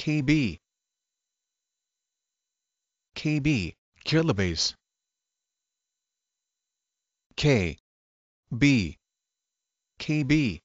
KB KB kilobase K B KB